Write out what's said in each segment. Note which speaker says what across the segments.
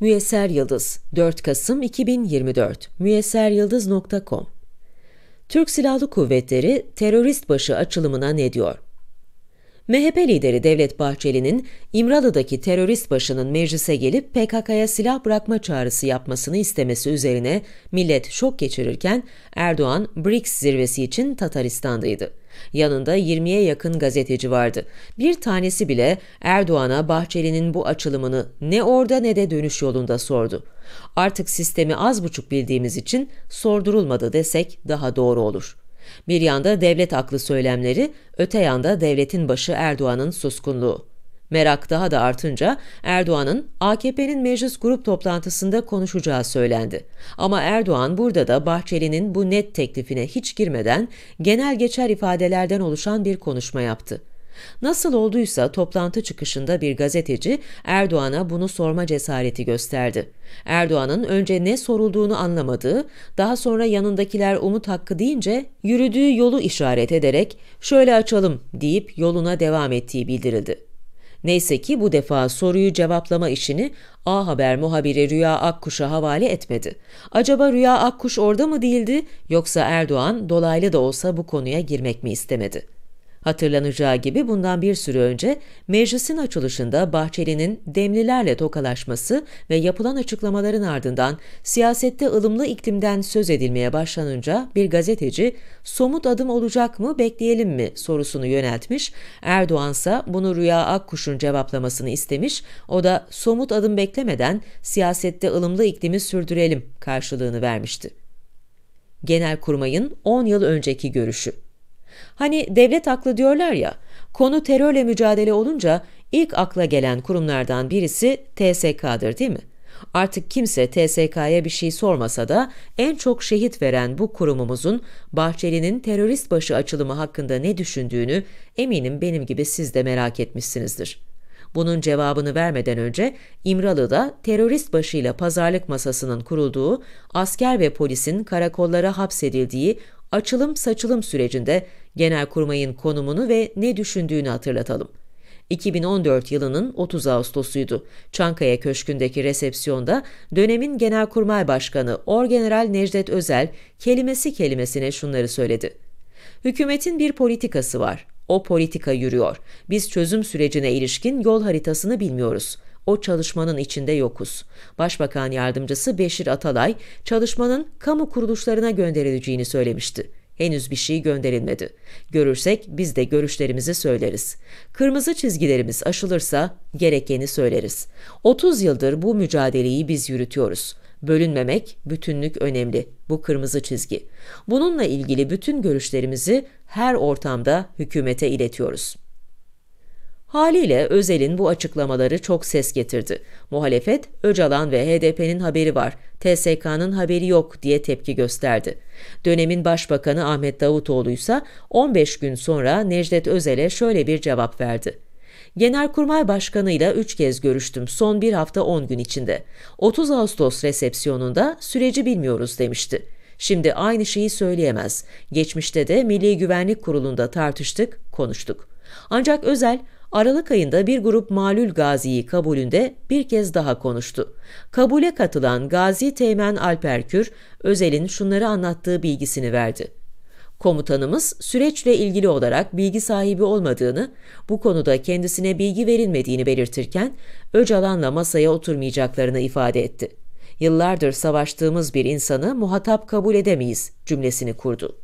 Speaker 1: Müyesser Yıldız 4 Kasım 2024 müyesseryıldız.com Türk Silahlı Kuvvetleri terörist başı açılımına ne diyor? MHP lideri Devlet Bahçeli'nin İmralı'daki terörist başının meclise gelip PKK'ya silah bırakma çağrısı yapmasını istemesi üzerine millet şok geçirirken Erdoğan BRICS zirvesi için Tataristan'daydı. Yanında 20'ye yakın gazeteci vardı. Bir tanesi bile Erdoğan'a Bahçeli'nin bu açılımını ne orada ne de dönüş yolunda sordu. Artık sistemi az buçuk bildiğimiz için sordurulmadı desek daha doğru olur.'' Bir yanda devlet aklı söylemleri, öte yanda devletin başı Erdoğan'ın suskunluğu. Merak daha da artınca Erdoğan'ın AKP'nin meclis grup toplantısında konuşacağı söylendi. Ama Erdoğan burada da Bahçeli'nin bu net teklifine hiç girmeden genel geçer ifadelerden oluşan bir konuşma yaptı. Nasıl olduysa toplantı çıkışında bir gazeteci Erdoğan'a bunu sorma cesareti gösterdi. Erdoğan'ın önce ne sorulduğunu anlamadığı, daha sonra yanındakiler umut hakkı deyince yürüdüğü yolu işaret ederek şöyle açalım deyip yoluna devam ettiği bildirildi. Neyse ki bu defa soruyu cevaplama işini A Haber muhabiri Rüya Akkuş'a havale etmedi. Acaba Rüya Akkuş orada mı değildi yoksa Erdoğan dolaylı da olsa bu konuya girmek mi istemedi? Hatırlanacağı gibi bundan bir süre önce meclisin açılışında Bahçeli'nin Demlilerle tokalaşması ve yapılan açıklamaların ardından siyasette ılımlı iklimden söz edilmeye başlanınca bir gazeteci somut adım olacak mı bekleyelim mi sorusunu yöneltmiş. Erdoğansa bunu Rüya Akkuş'un cevaplamasını istemiş. O da somut adım beklemeden siyasette ılımlı iklimi sürdürelim karşılığını vermişti. Genelkurmay'ın 10 yıl önceki görüşü. Hani devlet aklı diyorlar ya, konu terörle mücadele olunca ilk akla gelen kurumlardan birisi TSK'dır değil mi? Artık kimse TSK'ya bir şey sormasa da en çok şehit veren bu kurumumuzun Bahçeli'nin terörist başı açılımı hakkında ne düşündüğünü eminim benim gibi siz de merak etmişsinizdir. Bunun cevabını vermeden önce İmralı'da terörist başıyla pazarlık masasının kurulduğu, asker ve polisin karakollara hapsedildiği açılım saçılım sürecinde Genelkurmay'ın konumunu ve ne düşündüğünü hatırlatalım. 2014 yılının 30 Ağustos'uydu. Çankaya Köşkü'ndeki resepsiyonda dönemin Genelkurmay Başkanı Orgeneral Necdet Özel kelimesi kelimesine şunları söyledi. Hükümetin bir politikası var. O politika yürüyor. Biz çözüm sürecine ilişkin yol haritasını bilmiyoruz. O çalışmanın içinde yokuz. Başbakan yardımcısı Beşir Atalay çalışmanın kamu kuruluşlarına gönderileceğini söylemişti. Henüz bir şey gönderilmedi. Görürsek biz de görüşlerimizi söyleriz. Kırmızı çizgilerimiz aşılırsa gerekeni söyleriz. 30 yıldır bu mücadeleyi biz yürütüyoruz. Bölünmemek, bütünlük önemli. Bu kırmızı çizgi. Bununla ilgili bütün görüşlerimizi her ortamda hükümete iletiyoruz.'' Haliyle Özel'in bu açıklamaları çok ses getirdi. Muhalefet, Öcalan ve HDP'nin haberi var, TSK'nın haberi yok diye tepki gösterdi. Dönemin Başbakanı Ahmet Davutoğlu ise 15 gün sonra Necdet Özel'e şöyle bir cevap verdi. Genelkurmay Başkanı'yla 3 kez görüştüm son bir hafta 10 gün içinde. 30 Ağustos resepsiyonunda süreci bilmiyoruz demişti. Şimdi aynı şeyi söyleyemez. Geçmişte de Milli Güvenlik Kurulu'nda tartıştık, konuştuk. Ancak Özel Aralık ayında bir grup malul gaziyi kabulünde bir kez daha konuştu. Kabule katılan Gazi Teğmen Alperkür, Özel'in şunları anlattığı bilgisini verdi. Komutanımız süreçle ilgili olarak bilgi sahibi olmadığını, bu konuda kendisine bilgi verilmediğini belirtirken Öcalan'la masaya oturmayacaklarını ifade etti. Yıllardır savaştığımız bir insanı muhatap kabul edemeyiz cümlesini kurdu.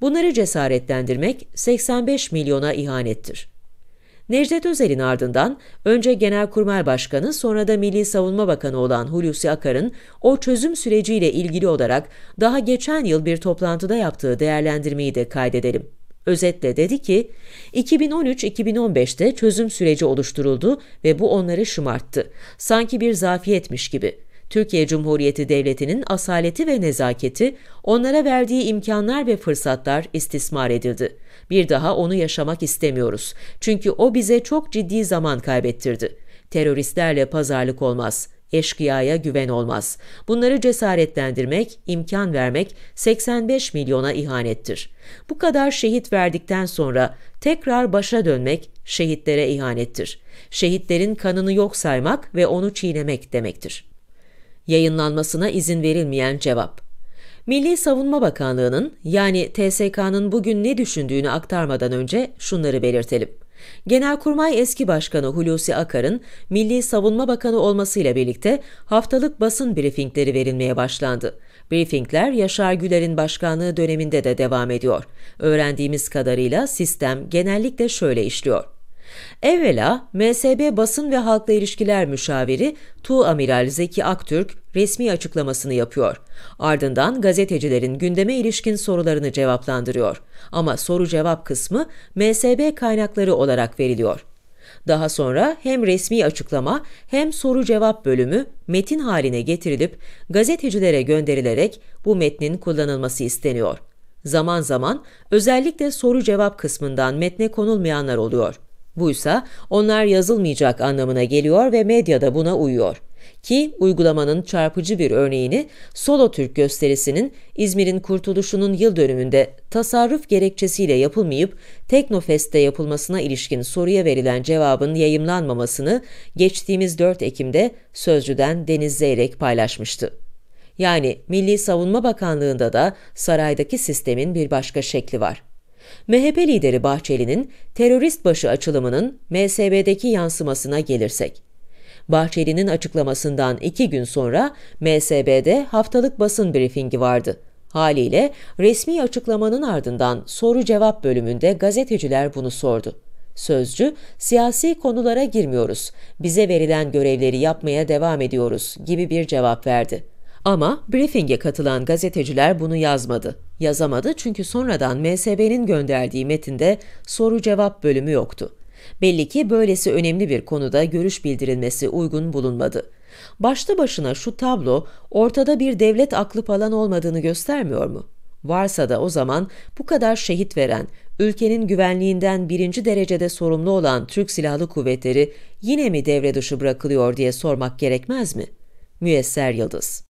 Speaker 1: Bunları cesaretlendirmek 85 milyona ihanettir. Necdet Özel'in ardından önce Genelkurmay Başkanı sonra da Milli Savunma Bakanı olan Hulusi Akar'ın o çözüm süreciyle ilgili olarak daha geçen yıl bir toplantıda yaptığı değerlendirmeyi de kaydedelim. Özetle dedi ki, 2013-2015'te çözüm süreci oluşturuldu ve bu onları şımarttı. Sanki bir zafiyetmiş gibi.'' Türkiye Cumhuriyeti Devleti'nin asaleti ve nezaketi, onlara verdiği imkanlar ve fırsatlar istismar edildi. Bir daha onu yaşamak istemiyoruz. Çünkü o bize çok ciddi zaman kaybettirdi. Teröristlerle pazarlık olmaz. Eşkıyaya güven olmaz. Bunları cesaretlendirmek, imkan vermek 85 milyona ihanettir. Bu kadar şehit verdikten sonra tekrar başa dönmek şehitlere ihanettir. Şehitlerin kanını yok saymak ve onu çiğnemek demektir.'' Yayınlanmasına izin verilmeyen cevap. Milli Savunma Bakanlığı'nın yani TSK'nın bugün ne düşündüğünü aktarmadan önce şunları belirtelim. Genelkurmay eski başkanı Hulusi Akar'ın Milli Savunma Bakanı olmasıyla birlikte haftalık basın briefingleri verilmeye başlandı. Briefingler Yaşar Güler'in başkanlığı döneminde de devam ediyor. Öğrendiğimiz kadarıyla sistem genellikle şöyle işliyor. Evvela MSB Basın ve Halkla İlişkiler Müşaviri Tu Amiral Zeki Aktürk resmi açıklamasını yapıyor. Ardından gazetecilerin gündeme ilişkin sorularını cevaplandırıyor. Ama soru-cevap kısmı MSB kaynakları olarak veriliyor. Daha sonra hem resmi açıklama hem soru-cevap bölümü metin haline getirilip gazetecilere gönderilerek bu metnin kullanılması isteniyor. Zaman zaman özellikle soru-cevap kısmından metne konulmayanlar oluyor. Buysa onlar yazılmayacak anlamına geliyor ve medyada buna uyuyor. Ki uygulamanın çarpıcı bir örneğini Solo Türk gösterisinin İzmir'in kurtuluşunun yıl dönümünde tasarruf gerekçesiyle yapılmayıp Teknofest'te yapılmasına ilişkin soruya verilen cevabın yayımlanmamasını geçtiğimiz 4 Ekim'de Sözcü'den Deniz Zeyrek paylaşmıştı. Yani Milli Savunma Bakanlığı'nda da saraydaki sistemin bir başka şekli var. MHP lideri Bahçeli'nin terörist başı açılımının MSB'deki yansımasına gelirsek. Bahçeli'nin açıklamasından iki gün sonra MSB'de haftalık basın briefingi vardı. Haliyle resmi açıklamanın ardından soru cevap bölümünde gazeteciler bunu sordu. Sözcü, siyasi konulara girmiyoruz, bize verilen görevleri yapmaya devam ediyoruz gibi bir cevap verdi. Ama briefinge katılan gazeteciler bunu yazmadı. Yazamadı çünkü sonradan MSB'nin gönderdiği metinde soru cevap bölümü yoktu. Belli ki böylesi önemli bir konuda görüş bildirilmesi uygun bulunmadı. Başta başına şu tablo ortada bir devlet aklı falan olmadığını göstermiyor mu? Varsa da o zaman bu kadar şehit veren, ülkenin güvenliğinden birinci derecede sorumlu olan Türk Silahlı Kuvvetleri yine mi devre dışı bırakılıyor diye sormak gerekmez mi? Müyesser Yıldız